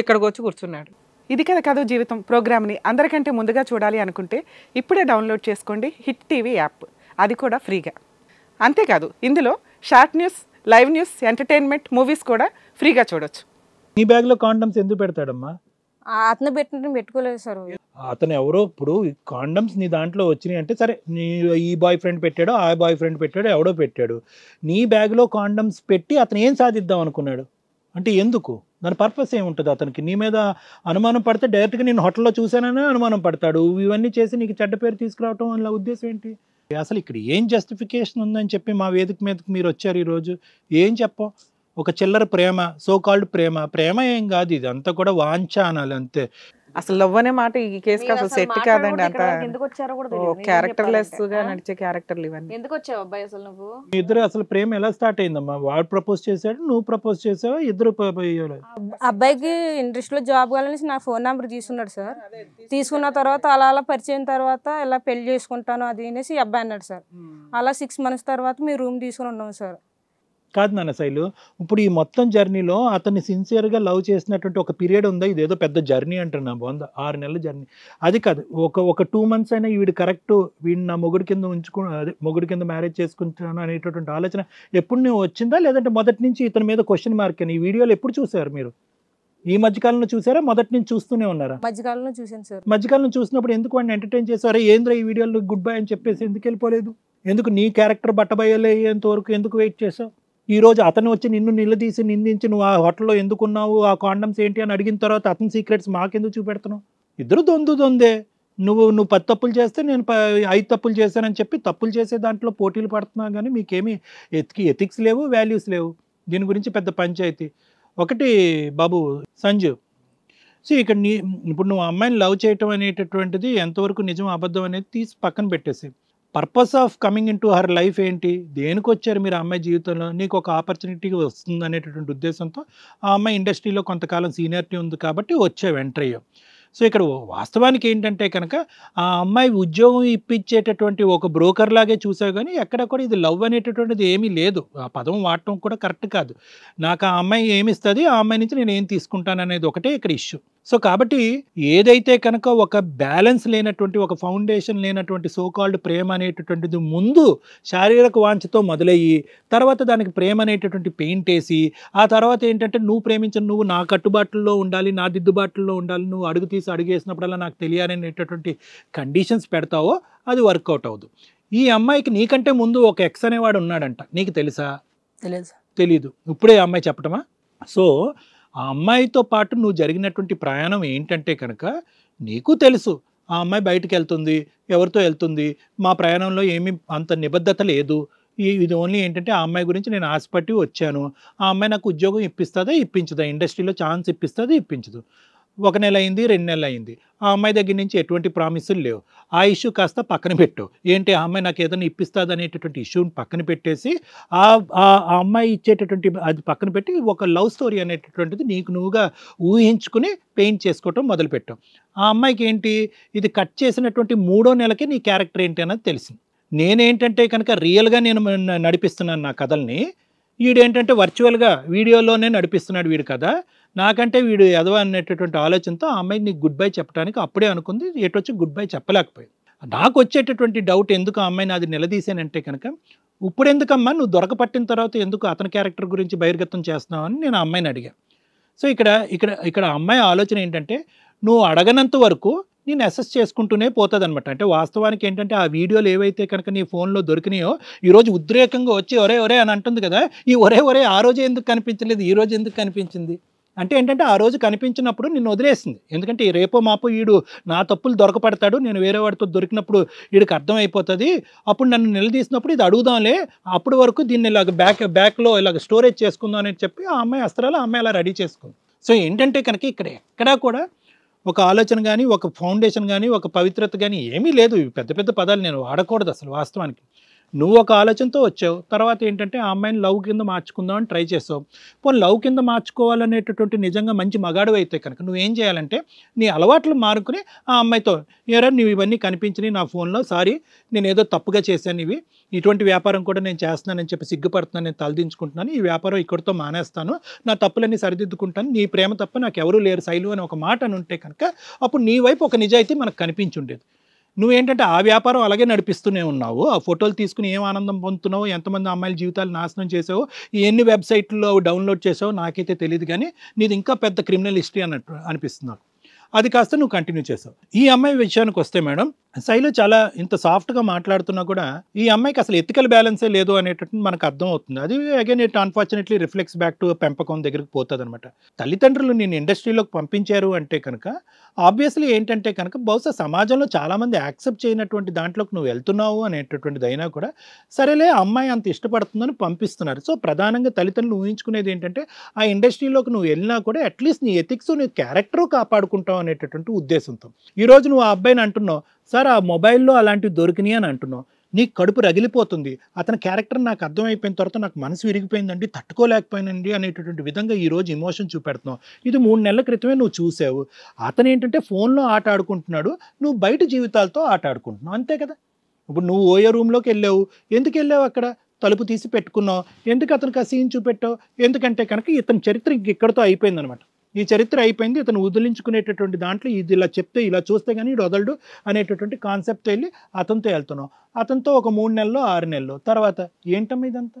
ఇక్కడికి వచ్చి కూర్చున్నాడు ఇది కదా కథో జీవితం ప్రోగ్రామ్ని అందరికంటే ముందుగా చూడాలి అనుకుంటే ఇప్పుడే డౌన్లోడ్ చేసుకోండి హిట్ టీవీ యాప్ అది కూడా ఫ్రీగా అంతేకాదు ఇందులో short news live news entertainment movies కూడా ఫ్రీగా చూడొచ్చు నీ బ్యాగ్లో కాండమ్స్ ఎందుకు పెడతాడమ్మా అతను పెట్టిన పెట్టుకోలేదు సార్ అతను ఎవరో ఇప్పుడు కాండమ్స్ నీ దాంట్లో వచ్చినాయి అంటే సరే నీ ఈ బాయ్ ఫ్రెండ్ పెట్టాడు ఆ బాయ్ ఫ్రెండ్ పెట్టాడు ఎవడో పెట్టాడు నీ బ్యాగ్లో కాండమ్స్ పెట్టి అతను ఏం సాధిద్దాం అనుకున్నాడు అంటే ఎందుకు దాని పర్పస్ ఏముంటుంది అతనికి నీ మీద అనుమానం పడితే డైరెక్ట్గా నేను హోటల్లో చూశానని అనుమానం పడతాడు ఇవన్నీ చేసి నీకు చెడ్డ పేరు తీసుకురావటం వల్ల ఉద్దేశం ఏంటి అసలు ఇక్కడ ఏం జస్టిఫికేషన్ ఉందని చెప్పి మా వేదిక మీదకి మీరు వచ్చారు ఈరోజు ఏం చెప్పాం ఒక చిల్లర ప్రేమ సో కాల్డ్ ప్రేమ ప్రేమ ఏం కాదు ఇది అంతా కూడా వాంఛ అనాలి అంతే అసలు లవ్ అనే మాట ఈ కేసుకి అసలు సెట్ కాదండి అంత ఎందుకు వచ్చారో కూడా క్యారెక్టర్ లెస్ గా నడిచే క్యారెక్టర్లు ఇవన్నీ ఎందుకు వచ్చావు అబ్బాయి అసలు నువ్వు మీ ఇద్దరు అసలు ప్రేమ ఎలా స్టార్ట్ అయిందమ్మా వాడు ప్రపోజ్ చేశాడు నువ్వు ప్రపోజ్ చేసావా ఇద్దరు అబ్బాయికి ఇండస్ట్రీ లో జాబ్ కావాలని నా ఫోన్ నెంబర్ తీసుకున్నాడు సార్ తీసుకున్న తర్వాత అలా అలా పరిచయం తర్వాత ఇలా పెళ్లి చేసుకుంటాను అది అనేసి అబ్బాయి అన్నాడు సార్ అలా సిక్స్ మంత్స్ తర్వాత మీ రూమ్ తీసుకుని ఉన్నాం సార్ కాదు నాన్న శైలు ఇప్పుడు ఈ మొత్తం జర్నీలో అతన్ని సిన్సియర్గా లవ్ చేసినటువంటి ఒక పీరియడ్ ఉందా ఇదేదో పెద్ద జర్నీ అంటున్నా బాగుంది ఆరు నెలల జర్నీ అది కాదు ఒక ఒక టూ మంత్స్ అయినా వీడు కరెక్ట్ వీడిని నా మొగుడు కింద ఉంచుకు అదే మొగుడు కింద మ్యారేజ్ చేసుకుంటాను అనేటటువంటి ఆలోచన ఎప్పుడు నువ్వు వచ్చిందా లేదంటే మొదటి నుంచి ఇతని మీద క్వశ్చన్ మార్క్ అని ఈ వీడియోలు ఎప్పుడు చూసారు మీరు ఈ మధ్యకాలంలో చూసారా మొదటి నుంచి చూస్తూనే ఉన్నారా మధ్యకాలంలో చూసాను సార్ మధ్యకాలంలో చూసినప్పుడు ఎందుకు వాడిని ఎంటర్టైన్ చేశారా ఏంద్రా ఈ వీడియోలో గుడ్ బై అని చెప్పేసి ఎందుకు వెళ్ళిపోలేదు ఎందుకు నీ క్యారెక్టర్ బట్టబయలేంత వరకు ఎందుకు వెయిట్ చేసావు ఈరోజు అతను వచ్చి నిన్ను నిలదీసి నిందించి నువ్వు ఆ హోటల్లో ఎందుకున్నావు ఆ కాండమ్స్ ఏంటి అని అడిగిన తర్వాత అతని సీక్రెట్స్ మాకెందుకు చూపెడుతున్నావు ఇద్దరు దొందు దొందే నువ్వు నువ్వు పది తప్పులు చేస్తే నేను ఐదు తప్పులు చేశానని చెప్పి తప్పులు చేసే దాంట్లో పోటీలు పడుతున్నావు కానీ మీకేమీ ఎతికి ఎథిక్స్ లేవు వాల్యూస్ లేవు దీని గురించి పెద్ద పంచాయతీ ఒకటి బాబు సంజీవ్ సో ఇక్కడ నీ ఇప్పుడు నువ్వు అమ్మాయిని లవ్ చేయటం అనేటటువంటిది ఎంతవరకు నిజం అబద్ధం అనేది తీసి పక్కన పెట్టేసి purpose of coming into her life ఏంటి దేనికి వచ్చారు మీరు అమ్మాయి జీవితంలో నీకు ఒక ఆపర్చునిటీ వస్తుంది అనేటటువంటి ఉద్దేశంతో ఆ అమ్మాయి ఇండస్ట్రీలో కొంతకాలం సీనియారిటీ ఉంది కాబట్టి వచ్చే ఎంటర్ అయ్యావు సో ఇక్కడ వాస్తవానికి ఏంటంటే కనుక ఆ అమ్మాయి ఉద్యోగం ఇప్పించేటటువంటి ఒక బ్రోకర్ లాగే చూసావు కానీ ఎక్కడ కూడా ఇది లవ్ అనేటటువంటిది ఏమీ లేదు ఆ పదం వాడటం కూడా కరెక్ట్ కాదు నాకు ఆ అమ్మాయి ఏమిస్తుంది ఆ అమ్మాయి నుంచి నేను ఏం తీసుకుంటాను అనేది ఒకటే ఇక్కడ ఇష్యూ సో కాబట్టి ఏదైతే కనుక ఒక బ్యాలెన్స్ లేనటువంటి ఒక ఫౌండేషన్ లేనటువంటి సోకాల్డ్ ప్రేమ అనేటటువంటిది ముందు శారీరక వాంఛతో మొదలయ్యి తర్వాత దానికి ప్రేమ అనేటటువంటి పెయింట్ వేసి ఆ తర్వాత ఏంటంటే నువ్వు ప్రేమించిన నువ్వు నా కట్టుబాటుల్లో ఉండాలి నా దిద్దుబాటుల్లో ఉండాలి నువ్వు అడుగు తీసి అడుగేసినప్పుడల్లా నాకు తెలియాలనేటటువంటి కండిషన్స్ పెడతావో అది వర్కౌట్ అవ్వదు ఈ అమ్మాయికి నీకంటే ముందు ఒక ఎక్స్ అనేవాడు ఉన్నాడంట నీకు తెలుసా తెలుసా తెలీదు ఇప్పుడే అమ్మాయి చెప్పటమా సో ఆ అమ్మాయితో పాటు నువ్వు జరిగినటువంటి ప్రయాణం ఏంటంటే కనుక నీకు తెలుసు ఆ అమ్మాయి బయటకు వెళ్తుంది ఎవరితో వెళ్తుంది మా ప్రయాణంలో ఏమీ అంత నిబద్ధత లేదు ఇది ఓన్లీ ఏంటంటే ఆ అమ్మాయి గురించి నేను ఆశపట్టి వచ్చాను ఆ అమ్మాయి నాకు ఉద్యోగం ఇప్పిస్తుందా ఇప్పించదా ఇండస్ట్రీలో ఛాన్స్ ఇప్పిస్తుందా ఇప్పించదు ఒక నెల అయింది రెండు నెలలు అయింది ఆ అమ్మాయి దగ్గర నుంచి ఎటువంటి ప్రామిసులు లేవు ఆ ఇష్యూ కాస్త పక్కన పెట్టు ఏంటి ఆ అమ్మాయి నాకు ఏదైనా ఇప్పిస్తుంది అనేటటువంటి ఇష్యూని పక్కన పెట్టేసి ఆ ఆ అమ్మాయి ఇచ్చేటటువంటి అది పక్కన పెట్టి ఒక లవ్ స్టోరీ అనేటటువంటిది నీకు నువ్వుగా ఊహించుకుని పెయింట్ చేసుకోవటం మొదలుపెట్టావు ఆ అమ్మాయికి ఏంటి ఇది కట్ చేసినటువంటి మూడో నెలకి నీ క్యారెక్టర్ ఏంటి అన్నది తెలిసింది నేనేంటంటే కనుక రియల్గా నేను నడిపిస్తున్నాను నా కథల్ని వీడేంటంటే వర్చువల్గా వీడియోలోనే నడిపిస్తున్నాడు వీడు కదా నాకంటే వీడు ఎదవ అనేటటువంటి ఆలోచనతో ఆ అమ్మాయి నీకు గుడ్ బై చెప్పడానికి అప్పుడే అనుకుంది ఎటు వచ్చి గుడ్ బై చెప్పలేకపోయింది నాకు వచ్చేటటువంటి డౌట్ ఎందుకు ఆ అమ్మాయిని అది నిలదీశానంటే కనుక ఇప్పుడు ఎందుకమ్మా నువ్వు దొరకపట్టిన తర్వాత ఎందుకు అతని క్యారెక్టర్ గురించి బహిర్గతం చేస్తున్నావు అని నేను అమ్మాయిని అడిగాను సో ఇక్కడ ఇక్కడ ఇక్కడ అమ్మాయి ఆలోచన ఏంటంటే నువ్వు అడగనంత వరకు నేను అసెస్ చేసుకుంటూనే పోతుంది అనమాట అంటే వాస్తవానికి ఏంటంటే ఆ వీడియోలు ఏవైతే కనుక నీ ఫోన్లో దొరికినాయో ఈరోజు ఉద్రేకంగా వచ్చి ఒరే ఒరే అని అంటుంది కదా ఈ ఒరే ఒరే ఆ రోజే ఎందుకు కనిపించలేదు ఈరోజు ఎందుకు కనిపించింది అంటే ఏంటంటే ఆ రోజు కనిపించినప్పుడు నిన్ను వదిలేసింది ఎందుకంటే రేపో మాపో వీడు నా తప్పులు దొరకపడతాడు నేను వేరే వాడితో దొరికినప్పుడు వీడికి అర్థమైపోతుంది అప్పుడు నన్ను నిలదీసినప్పుడు ఇది అడుగుదాంలే అప్పటి వరకు దీన్ని ఇలాగ బ్యాక్ బ్యాక్లో ఇలాగ స్టోరేజ్ చేసుకుందాం అని చెప్పి ఆ అమ్మాయి అస్త్రాలు అమ్మాయి అలా రెడీ చేసుకుంది సో ఏంటంటే కనుక ఇక్కడ ఎక్కడా కూడా ఒక ఆలోచన కానీ ఒక ఫౌండేషన్ కానీ ఒక పవిత్రత కానీ ఏమీ లేదు పెద్ద పెద్ద పదాలు నేను వాడకూడదు అసలు వాస్తవానికి నువ్వు ఒక ఆలోచనతో వచ్చావు తర్వాత ఏంటంటే ఆ అమ్మాయిని లవ్ కింద మార్చుకుందాం అని ట్రై చేసావు పోనీ లవ్ కింద మార్చుకోవాలనేటటువంటి నిజంగా మంచి మగాడు అయితే కనుక నువ్వేం చేయాలంటే నీ అలవాట్లు మారుకుని ఆ అమ్మాయితో ఏరా నువ్వు ఇవన్నీ కనిపించినాయి నా ఫోన్లో సారీ నేను ఏదో తప్పుగా చేశాను ఇవి ఇటువంటి వ్యాపారం కూడా నేను చేస్తున్నానని చెప్పి సిగ్గుపడుతున్నాను నేను తలదించుకుంటున్నాను ఈ వ్యాపారం ఇక్కడితో మానేస్తాను నా తప్పులన్నీ సరిదిద్దుకుంటాను నీ ప్రేమ తప్ప నాకు ఎవరూ లేరు శైలు అని ఒక మాట అని ఉంటే కనుక అప్పుడు నీ వైపు ఒక నిజాయితీ మనకు ఉండేది నువ్వేంటంటే ఆ వ్యాపారం అలాగే నడిపిస్తూనే ఉన్నావు ఆ ఫోటోలు తీసుకుని ఏం ఆనందం పొందుతున్నావు ఎంతమంది అమ్మాయిల జీవితాలు నాశనం చేసావు ఎన్ని వెబ్సైట్లో డౌన్లోడ్ చేసావు నాకైతే తెలియదు కానీ నీది ఇంకా పెద్ద క్రిమినల్ హిస్టరీ అన్నట్టు అనిపిస్తున్నావు అది కాస్త నువ్వు కంటిన్యూ చేసావు ఈ అమ్మాయి విషయానికి వస్తే మేడం శైలి చాలా ఇంత సాఫ్ట్గా మాట్లాడుతున్నా కూడా ఈ అమ్మాయికి అసలు ఎథికల్ బ్యాలెన్సే లేదు అనేటట్టు మనకు అర్థం అవుతుంది అది again it unfortunately reflects back to పెంపకం దగ్గరికి పోతుంది అనమాట తల్లిదండ్రులు నేను ఇండస్ట్రీలోకి పంపించారు అంటే కనుక ఆబ్వియస్లీ ఏంటంటే కనుక బహుశా సమాజంలో చాలామంది యాక్సెప్ట్ చేయనటువంటి దాంట్లోకి నువ్వు వెళ్తున్నావు అనేటటువంటిది అయినా కూడా సరేలే అమ్మాయి అంత ఇష్టపడుతుందని పంపిస్తున్నారు సో ప్రధానంగా తల్లిదండ్రులు ఊహించుకునేది ఏంటంటే ఆ ఇండస్ట్రీలోకి నువ్వు వెళ్ళినా కూడా అట్లీస్ట్ నీ ఎథిక్స్ నీ క్యారెక్టర్ కాపాడుకుంటావు అనేటటువంటి ఉద్దేశంతో ఈరోజు నువ్వు ఆ అబ్బాయిని అంటున్నావు సార్ ఆ మొబైల్లో అలాంటివి దొరికినాయి అని అంటున్నావు నీకు కడుపు రగిలిపోతుంది అతని క్యారెక్టర్ నాకు అర్థమైపోయిన తర్వాత నాకు మనసు విరిగిపోయిందండి తట్టుకోలేకపోయానండి అనేటటువంటి విధంగా ఈరోజు ఇమోషన్ చూపెడుతున్నావు ఇది మూడు నెలల క్రితమే నువ్వు చూసావు అతను ఏంటంటే ఫోన్లో ఆట ఆడుకుంటున్నాడు నువ్వు బయట జీవితాలతో ఆట ఆడుకుంటున్నావు అంతే కదా ఇప్పుడు నువ్వు ఓయో రూమ్లోకి వెళ్ళావు ఎందుకు వెళ్ళావు అక్కడ తలుపు తీసి పెట్టుకున్నావు ఎందుకు అతనికి ఆ సీన్ చూపెట్టావు ఎందుకంటే కనుక ఇతని చరిత్ర ఇంకెక్కడితో అయిపోయిందనమాట ఈ చరిత్ర అయిపోయింది ఇతను వదిలించుకునేటటువంటి దాంట్లో ఇది ఇలా చెప్తే ఇలా చూస్తే కానీ ఇటు వదలడు అనేటటువంటి కాన్సెప్ట్ వెళ్ళి అతనితో వెళ్తున్నాం అతనితో ఒక మూడు నెలలు ఆరు నెలలు తర్వాత ఏంటమ్మా ఇదంతా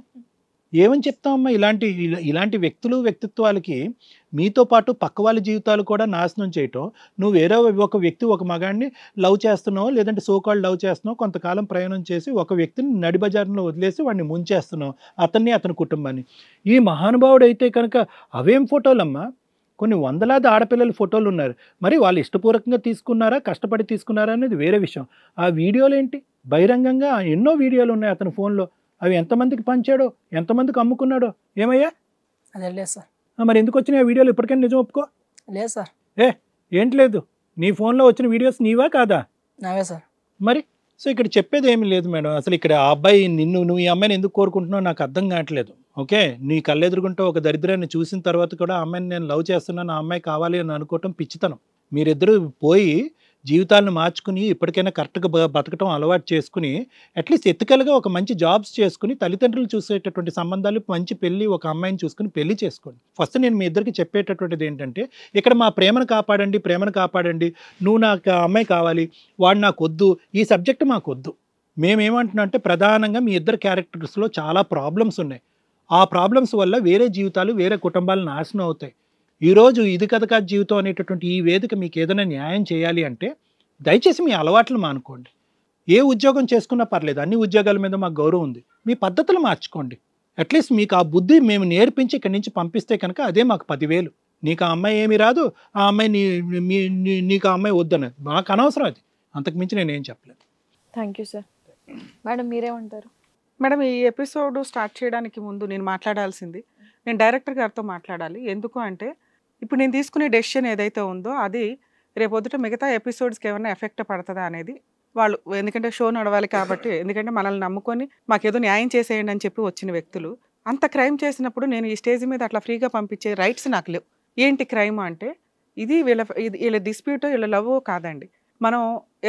ఏమని చెప్తామమ్మా ఇలాంటి ఇలాంటి వ్యక్తులు వ్యక్తిత్వాలకి మీతో పాటు పక్క వాళ్ళ జీవితాలు కూడా నాశనం చేయటం నువ్వు వేరే ఒక వ్యక్తి ఒక మగాడిని లవ్ చేస్తున్నావు లేదంటే సోకాళ్ళు లవ్ చేస్తున్నావు కొంతకాలం ప్రయాణం చేసి ఒక వ్యక్తిని నడిబజారంలో వదిలేసి వాడిని ముంచేస్తున్నావు అతన్ని అతని కుటుంబాన్ని ఈ మహానుభావుడు అయితే కనుక అవేం ఫోటోలమ్మా కొన్ని వందలాది ఆడపిల్లల ఫోటోలు ఉన్నారు మరి వాళ్ళు ఇష్టపూర్వకంగా తీసుకున్నారా కష్టపడి తీసుకున్నారా అనేది వేరే విషయం ఆ వీడియోలు ఏంటి బహిరంగంగా ఎన్నో వీడియోలు ఉన్నాయి అతని ఫోన్లో అవి ఎంతమందికి పంచాడో ఎంతమందికి అమ్ముకున్నాడో ఏమయ్యా అదే లేదు సార్ మరి ఎందుకు వచ్చినాయి ఆ వీడియోలు ఇప్పటికైనా నిజం ఒప్పుకో లేదు సార్ ఏ ఏంటి లేదు నీ ఫోన్లో వచ్చిన వీడియోస్ నీవా కాదా నావే సార్ మరి సో ఇక్కడ చెప్పేది ఏమీ లేదు మేడం అసలు ఇక్కడ ఆ అబ్బాయి నిన్ను నువ్వు ఈ అమ్మాయిని ఎందుకు కోరుకుంటున్నావు నాకు అర్థం కావట్లేదు ఓకే నీ కళ్ళు కళ్ళెదురుగుంటే ఒక దరిద్రాన్ని చూసిన తర్వాత కూడా అమ్మాయిని నేను లవ్ చేస్తున్నాను ఆ అమ్మాయి కావాలి అని అనుకోవటం పిచ్చితనం మీరిద్దరూ పోయి జీవితాలను మార్చుకుని ఇప్పటికైనా కరెక్ట్గా బతకటం అలవాటు చేసుకుని అట్లీస్ట్ ఎత్తికలుగా ఒక మంచి జాబ్స్ చేసుకుని తల్లిదండ్రులు చూసేటటువంటి సంబంధాలు మంచి పెళ్ళి ఒక అమ్మాయిని చూసుకుని పెళ్లి చేసుకోండి ఫస్ట్ నేను మీ ఇద్దరికి చెప్పేటటువంటిది ఏంటంటే ఇక్కడ మా ప్రేమను కాపాడండి ప్రేమను కాపాడండి నువ్వు నాకు అమ్మాయి కావాలి వాడు నాకు వద్దు ఈ సబ్జెక్ట్ మాకు వద్దు మేమేమంటున్నా అంటే ప్రధానంగా మీ ఇద్దరు క్యారెక్టర్స్లో చాలా ప్రాబ్లమ్స్ ఉన్నాయి ఆ ప్రాబ్లమ్స్ వల్ల వేరే జీవితాలు వేరే కుటుంబాలు నాశనం అవుతాయి ఈరోజు ఇది కథకా జీవితం అనేటటువంటి ఈ వేదిక మీకు ఏదైనా న్యాయం చేయాలి అంటే దయచేసి మీ అలవాట్లు మానుకోండి ఏ ఉద్యోగం చేసుకున్నా పర్లేదు అన్ని ఉద్యోగాల మీద మాకు గౌరవం ఉంది మీ పద్ధతులు మార్చుకోండి అట్లీస్ట్ మీకు ఆ బుద్ధి మేము నేర్పించి ఇక్కడి నుంచి పంపిస్తే కనుక అదే మాకు పదివేలు నీకు ఆ అమ్మాయి ఏమి రాదు ఆ అమ్మాయి నీ మీ నీకు ఆ అమ్మాయి వద్దనేది మాకు అనవసరం అది అంతకుమించి నేనేం చెప్పలేదు థ్యాంక్ యూ సార్ మేడం మీరేమంటారు మేడం ఈ ఎపిసోడ్ స్టార్ట్ చేయడానికి ముందు నేను మాట్లాడాల్సింది నేను డైరెక్టర్ గారితో మాట్లాడాలి ఎందుకు అంటే ఇప్పుడు నేను తీసుకునే డెసిషన్ ఏదైతే ఉందో అది రేపొద్దుట మిగతా ఎపిసోడ్స్కి ఏమైనా ఎఫెక్ట్ పడుతుందా అనేది వాళ్ళు ఎందుకంటే షో నడవాలి కాబట్టి ఎందుకంటే మనల్ని నమ్ముకొని మాకేదో న్యాయం చేసేయండి అని చెప్పి వచ్చిన వ్యక్తులు అంత క్రైమ్ చేసినప్పుడు నేను ఈ స్టేజ్ మీద అట్లా ఫ్రీగా పంపించే రైట్స్ నాకు లేవు ఏంటి క్రైమ్ అంటే ఇది వీళ్ళ ఇది వీళ్ళ డిస్ప్యూటో వీళ్ళ లవ్ కాదండి మనం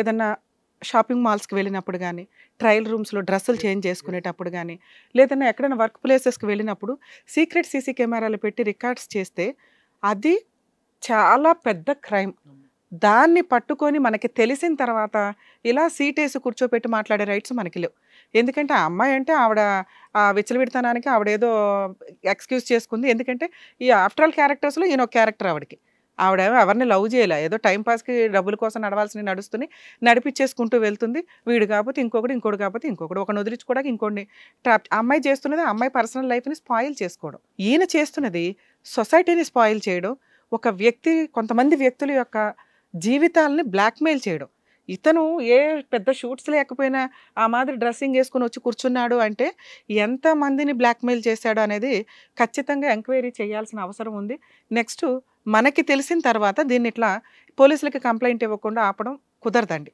ఏదన్నా షాపింగ్ మాల్స్కి వెళ్ళినప్పుడు కానీ ట్రయల్ రూమ్స్లో డ్రెస్సులు చేంజ్ చేసుకునేటప్పుడు కానీ లేదన్నా ఎక్కడైనా వర్క్ ప్లేసెస్కి వెళ్ళినప్పుడు సీక్రెట్ సీసీ కెమెరాలు పెట్టి రికార్డ్స్ చేస్తే అది చాలా పెద్ద క్రైమ్ దాన్ని పట్టుకొని మనకి తెలిసిన తర్వాత ఇలా సీట్ వేసి కూర్చోపెట్టి మాట్లాడే రైట్స్ మనకి లేవు ఎందుకంటే ఆ అమ్మాయి అంటే ఆవిడ ఆ విచ్చలవిడతనానికి ఆవిడేదో ఎక్స్క్యూజ్ చేసుకుంది ఎందుకంటే ఈ ఆఫ్టర్ ఆల్ క్యారెక్టర్స్లో ఈయన క్యారెక్టర్ ఆవిడకి ఆవిడ ఎవరిని లవ్ చేయలే ఏదో టైంపాస్కి డబ్బుల కోసం నడవాల్సిన నడుస్తుంది నడిపించేసుకుంటూ వెళ్తుంది వీడు కాకపోతే ఇంకొకటి ఇంకోటి కాకపోతే ఇంకొకటి ఒకటి కూడా ఇంకోటి ట్రాప్ అమ్మాయి చేస్తున్నది అమ్మాయి పర్సనల్ లైఫ్ని స్పాయిల్ చేసుకోవడం ఈయన చేస్తున్నది సొసైటీని స్పాయిల్ చేయడం ఒక వ్యక్తి కొంతమంది వ్యక్తుల యొక్క జీవితాలని బ్లాక్మెయిల్ చేయడం ఇతను ఏ పెద్ద షూట్స్ లేకపోయినా ఆ మాదిరి డ్రెస్సింగ్ వేసుకుని వచ్చి కూర్చున్నాడు అంటే ఎంతమందిని బ్లాక్మెయిల్ చేశాడు అనేది ఖచ్చితంగా ఎంక్వైరీ చేయాల్సిన అవసరం ఉంది నెక్స్ట్ మనకి తెలిసిన తర్వాత దీన్ని ఇట్లా పోలీసులకి కంప్లైంట్ ఇవ్వకుండా ఆపడం కుదరదండి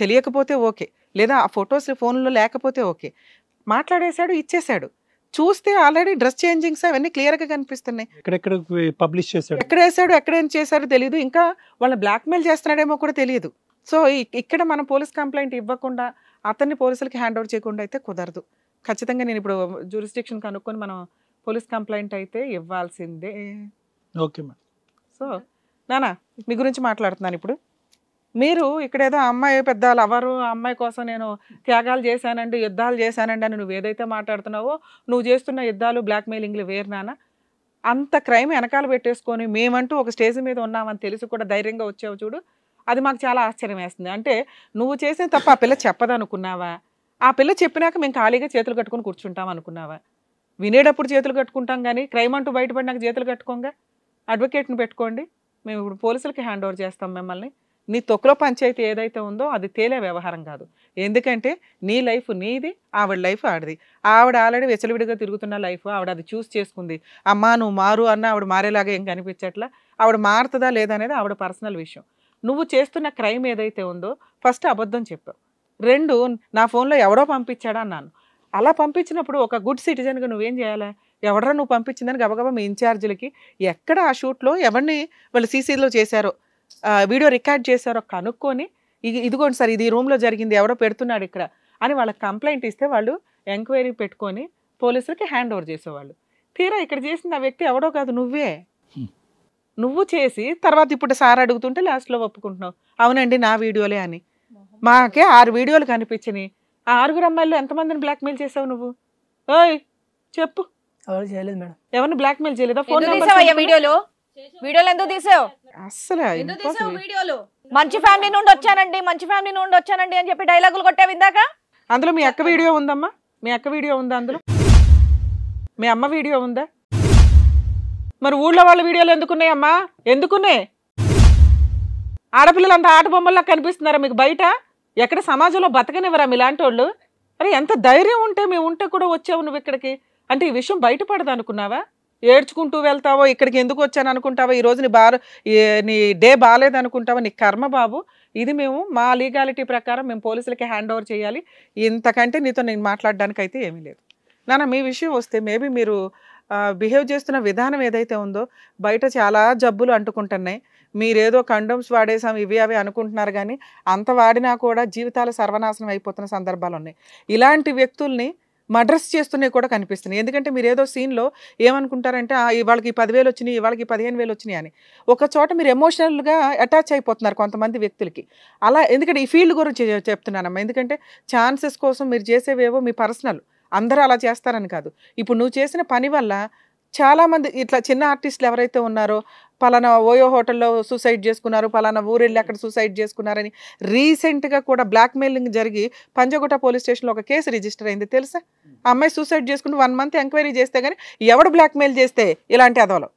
తెలియకపోతే ఓకే లేదా ఆ ఫొటోస్ ఫోన్లో లేకపోతే ఓకే మాట్లాడేశాడు ఇచ్చేశాడు చూస్తే ఆల్రెడీ డ్రెస్ చేంజింగ్స్ అవన్నీ క్లియర్గా కనిపిస్తున్నాయి పబ్లిష్ చేశాడు ఎక్కడ వేసాడు ఎక్కడ ఏం చేశాడో తెలియదు ఇంకా వాళ్ళని బ్లాక్మెయిల్ చేస్తున్నాడేమో కూడా తెలియదు సో ఇక్కడ మనం పోలీస్ కంప్లైంట్ ఇవ్వకుండా అతన్ని పోలీసులకి హ్యాండ్ ఓవర్ చేయకుండా అయితే కుదరదు ఖచ్చితంగా నేను ఇప్పుడు జూరిస్టిక్షన్ కనుక్కొని మనం పోలీస్ కంప్లైంట్ అయితే ఇవ్వాల్సిందే ఓకే మేడం సో నానా మీ గురించి మాట్లాడుతున్నాను ఇప్పుడు మీరు ఇక్కడేదో అమ్మాయి పెద్ద లవరు అమ్మాయి కోసం నేను త్యాగాలు చేశానండి యుద్ధాలు చేశానండి అని నువ్వు ఏదైతే మాట్లాడుతున్నావో నువ్వు చేస్తున్న యుద్ధాలు బ్లాక్మెయిలింగ్లు వేరు నాన్న అంత క్రైమ్ వెనకాల పెట్టేసుకొని మేమంటూ ఒక స్టేజ్ మీద ఉన్నామని తెలిసి కూడా ధైర్యంగా వచ్చావు చూడు అది మాకు చాలా ఆశ్చర్యం వేస్తుంది అంటే నువ్వు చేసిన తప్ప ఆ పిల్ల చెప్పదనుకున్నావా ఆ పిల్ల చెప్పినాక మేము ఖాళీగా చేతులు కట్టుకుని కూర్చుంటాం అనుకున్నావా వినేటప్పుడు చేతులు కట్టుకుంటాం కానీ క్రైమ్ అంటూ బయటపడినాక చేతులు కట్టుకోంగా అడ్వకేట్ను పెట్టుకోండి మేము ఇప్పుడు పోలీసులకి హ్యాండ్ ఓవర్ చేస్తాం మిమ్మల్ని నీ తొక్కులో పంచాయతీ ఏదైతే ఉందో అది తేలే వ్యవహారం కాదు ఎందుకంటే నీ లైఫ్ నీది ఆవిడ లైఫ్ ఆడిది ఆవిడ ఆల్రెడీ వెచ్చలవిడిగా తిరుగుతున్న లైఫ్ ఆవిడ అది చూస్ చేసుకుంది అమ్మా నువ్వు మారు అన్న ఆవిడ మారేలాగా ఏం కనిపించట్లా ఆవిడ మారుతుందా లేదా అనేది ఆవిడ పర్సనల్ విషయం నువ్వు చేస్తున్న క్రైమ్ ఏదైతే ఉందో ఫస్ట్ అబద్ధం చెప్పావు రెండు నా ఫోన్లో ఎవడో పంపించాడా అన్నాను అలా పంపించినప్పుడు ఒక గుడ్ సిటిజన్గా నువ్వేం చేయాలి ఎవడరా నువ్వు పంపించిందని గబగబా మీ ఇన్ఛార్జీలకి ఎక్కడ ఆ షూట్లో ఎవరిని వాళ్ళు సీసీలో చేశారో వీడియో రికార్డ్ చేశారో కనుక్కొని ఇదిగోండి సార్ ఇది రూమ్లో జరిగింది ఎవరో పెడుతున్నాడు ఇక్కడ అని వాళ్ళకి కంప్లైంట్ ఇస్తే వాళ్ళు ఎంక్వైరీ పెట్టుకొని పోలీసులకి హ్యాండ్ ఓవర్ చేసేవాళ్ళు తీరా ఇక్కడ చేసిన ఆ వ్యక్తి ఎవడో కాదు నువ్వే నువ్వు చేసి తర్వాత ఇప్పుడు సార్ అడుగుతుంటే లాస్ట్లో ఒప్పుకుంటున్నావు అవునండి నా వీడియోలే అని మాకే ఆరు వీడియోలు కనిపించినాయి ఆ ఆరుగురు అమ్మాయిలు ఎంతమందిని బ్లాక్మెయిల్ చేసావు నువ్వు ఓయ్ చెప్పు ఎవరు చేయలేదు మేడం ఎవరిని బ్లాక్ మెయిల్ చేయలేదా ఫోన్ వీడియోలో వీడియోలో ఎందుకు తీసావు అసలు వీడియోలో మంచి ఫ్యామిలీ నుండి వచ్చానండి మంచి ఫ్యామిలీ నుండి వచ్చానండి అని చెప్పి డైలాగులు కొట్టావు ఇందాక అందులో మీ అక్క వీడియో ఉందమ్మా మీ అక్క వీడియో ఉందా అందులో మీ అమ్మ వీడియో ఉందా మరి ఊళ్ళో వాళ్ళ వీడియోలు ఎందుకున్నాయమ్మా ఎందుకున్నాయి ఆడపిల్లలు అంత ఆట బొమ్మల్లా కనిపిస్తున్నారా మీకు బయట ఎక్కడ సమాజంలో బతకనివ్వరా మీలాంటి వాళ్ళు మరి ఎంత ధైర్యం ఉంటే మేము ఉంటే కూడా వచ్చావు నువ్వు ఇక్కడికి అంటే ఈ విషయం బయటపడదు అనుకున్నావా ఏడ్చుకుంటూ వెళ్తావో ఇక్కడికి ఎందుకు వచ్చాను అనుకుంటావా ఈరోజు నీ బా నీ డే అనుకుంటావా నీ కర్మ బాబు ఇది మేము మా లీగాలిటీ ప్రకారం మేము పోలీసులకి హ్యాండ్ ఓవర్ చేయాలి ఇంతకంటే నీతో నేను మాట్లాడడానికి అయితే ఏమీ లేదు నాన్న మీ విషయం వస్తే మేబీ మీరు బిహేవ్ చేస్తున్న విధానం ఏదైతే ఉందో బయట చాలా జబ్బులు అంటుకుంటున్నాయి మీరేదో కండోమ్స్ వాడేసాం ఇవి అవి అనుకుంటున్నారు కానీ అంత వాడినా కూడా జీవితాలు సర్వనాశనం అయిపోతున్న సందర్భాలు ఉన్నాయి ఇలాంటి వ్యక్తుల్ని మడ్రస్ చేస్తున్నాయి కూడా కనిపిస్తున్నాయి ఎందుకంటే మీరు ఏదో సీన్లో ఏమనుకుంటారంటే వాళ్ళకి పదివేలు వచ్చినాయి వాళ్ళకి పదిహేను వేలు వచ్చినాయి అని ఒక చోట మీరు ఎమోషనల్గా అటాచ్ అయిపోతున్నారు కొంతమంది వ్యక్తులకి అలా ఎందుకంటే ఈ ఫీల్డ్ గురించి చెప్తున్నానమ్మా ఎందుకంటే ఛాన్సెస్ కోసం మీరు చేసేవేవో మీ పర్సనల్ అందరూ అలా చేస్తారని కాదు ఇప్పుడు నువ్వు చేసిన పని వల్ల చాలామంది ఇట్లా చిన్న ఆర్టిస్టులు ఎవరైతే ఉన్నారో పలానా ఓయో హోటల్లో సూసైడ్ చేసుకున్నారు పలానా ఊరెళ్ళి అక్కడ సూసైడ్ చేసుకున్నారని రీసెంట్గా కూడా బ్లాక్మెయిలింగ్ జరిగి పంజగుట్ట పోలీస్ స్టేషన్లో ఒక కేసు రిజిస్టర్ అయింది తెలుసా అమ్మాయి సూసైడ్ చేసుకుని వన్ మంత్ ఎంక్వైరీ చేస్తే కానీ ఎవడు బ్లాక్మెయిల్ చేస్తే ఇలాంటి అదవలో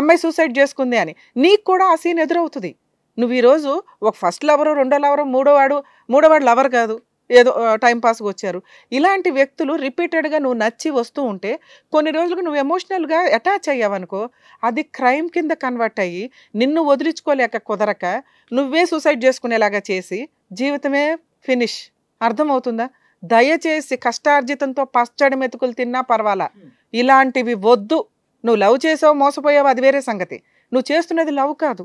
అమ్మాయి సూసైడ్ చేసుకుంది అని నీకు కూడా ఆ సీన్ ఎదురవుతుంది నువ్వు ఈరోజు ఒక ఫస్ట్ లవరు రెండో లవరు మూడోవాడు మూడోవాడు లవర్ కాదు ఏదో టైంపాస్గా వచ్చారు ఇలాంటి వ్యక్తులు రిపీటెడ్గా నువ్వు నచ్చి వస్తూ ఉంటే కొన్ని రోజులకు నువ్వు ఎమోషనల్గా అటాచ్ అయ్యావనుకో అది క్రైమ్ కింద కన్వర్ట్ అయ్యి నిన్ను వదిలించుకోలేక కుదరక నువ్వే సూసైడ్ చేసుకునేలాగా చేసి జీవితమే ఫినిష్ అర్థమవుతుందా దయచేసి కష్టార్జితంతో పచ్చడి మెతుకులు తిన్నా పర్వాలా ఇలాంటివి వద్దు నువ్వు లవ్ చేసావు మోసపోయావు అది వేరే సంగతి నువ్వు చేస్తున్నది లవ్ కాదు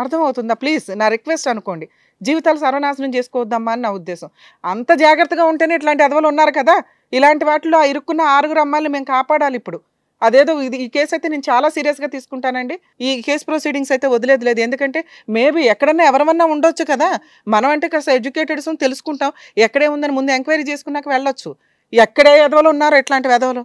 అర్థమవుతుందా ప్లీజ్ నా రిక్వెస్ట్ అనుకోండి జీవితాలు సర్వనాశనం చేసుకోవద్దమ్మా అని నా ఉద్దేశం అంత జాగ్రత్తగా ఉంటేనే ఇట్లాంటి అదవలు ఉన్నారు కదా ఇలాంటి వాటిలో ఆ ఇరుక్కున్న ఆరుగురు అమ్మాయిలు మేము కాపాడాలి ఇప్పుడు అదేదో ఇది ఈ కేసు అయితే నేను చాలా సీరియస్గా తీసుకుంటానండి ఈ కేసు ప్రొసీడింగ్స్ అయితే వదిలేదు లేదు ఎందుకంటే మేబీ ఎక్కడన్నా ఎవరన్నా ఉండొచ్చు కదా మనం అంటే కాస్త ఎడ్యుకేటెడ్స్ తెలుసుకుంటాం ఎక్కడే ఉందని ముందు ఎంక్వైరీ చేసుకున్నాక వెళ్ళొచ్చు ఎక్కడే ఎదవలు ఉన్నారో ఇట్లాంటి వెదవలు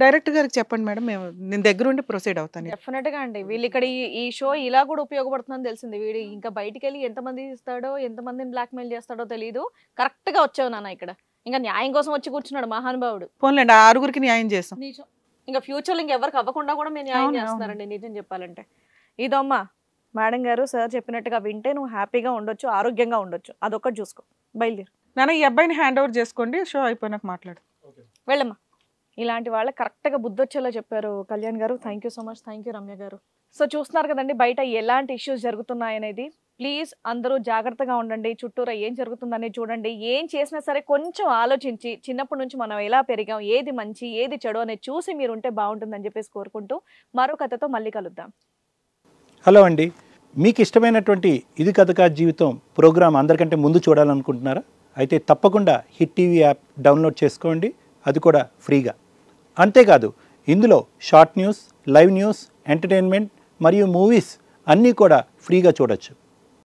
డైరెక్ట్ గారికి చెప్పండి మేడం మేము నేను దగ్గర ఉండి ప్రొసీడ్ అవుతాను డెఫినెట్ గా అండి వీళ్ళు ఇక్కడ ఈ షో ఇలా కూడా ఉపయోగపడుతుందని తెలిసింది వీడు ఇంకా బయటికి వెళ్ళి మంది ఇస్తాడో ఎంతమందిని బ్లాక్మెయిల్ చేస్తాడో తెలియదు కరెక్ట్ గా వచ్చావు నాన్న ఇక్కడ ఇంకా న్యాయం కోసం వచ్చి కూర్చున్నాడు మహానుభావుడు పోన్లేండి ఆరుగురికి న్యాయం చేస్తాం ఇంకా ఫ్యూచర్ లో ఎవరికి అవ్వకుండా కూడా మేము న్యాయం చేస్తున్నారండి నిజం చెప్పాలంటే ఇదమ్మా మేడం గారు సార్ చెప్పినట్టుగా వింటే నువ్వు హ్యాపీగా ఉండొచ్చు ఆరోగ్యంగా ఉండొచ్చు అదొక్కటి చూసుకో బయలుదేరు నాన్న ఈ అబ్బాయిని హ్యాండ్ ఓవర్ చేసుకోండి షో అయిపోయినాక మాట్లాడు వెళ్ళమ్మా ఇలాంటి వాళ్ళ కరెక్ట్గా బుద్ధొచ్చేలా చెప్పారు Kalyan garu thank so much thank Ramya garu so చూస్తున్నారు కదండి బయట ఎలాంటి ఇష్యూస్ జరుగుతున్నాయనేది ప్లీజ్ అందరూ జాగ్రత్తగా ఉండండి చుట్టూరా ఏం జరుగుతుందని చూడండి ఏం చేసినా సరే కొంచెం ఆలోచించి చిన్నప్పటి నుంచి మనం ఎలా పెరిగాం ఏది మంచి ఏది చెడు అనేది చూసి మీరు ఉంటే బాగుంటుందని చెప్పేసి కోరుకుంటూ మరో కథతో మళ్ళీ కలుద్దాం హలో అండి మీకు ఇష్టమైనటువంటి ఇది కథకా జీవితం ప్రోగ్రాం అందరికంటే ముందు చూడాలనుకుంటున్నారా అయితే తప్పకుండా హిట్ టీవీ యాప్ డౌన్లోడ్ చేసుకోండి అది కూడా ఫ్రీగా అంతేకాదు ఇందులో short news live news entertainment మరియు మూవీస్ అన్నీ కూడా ఫ్రీగా చూడొచ్చు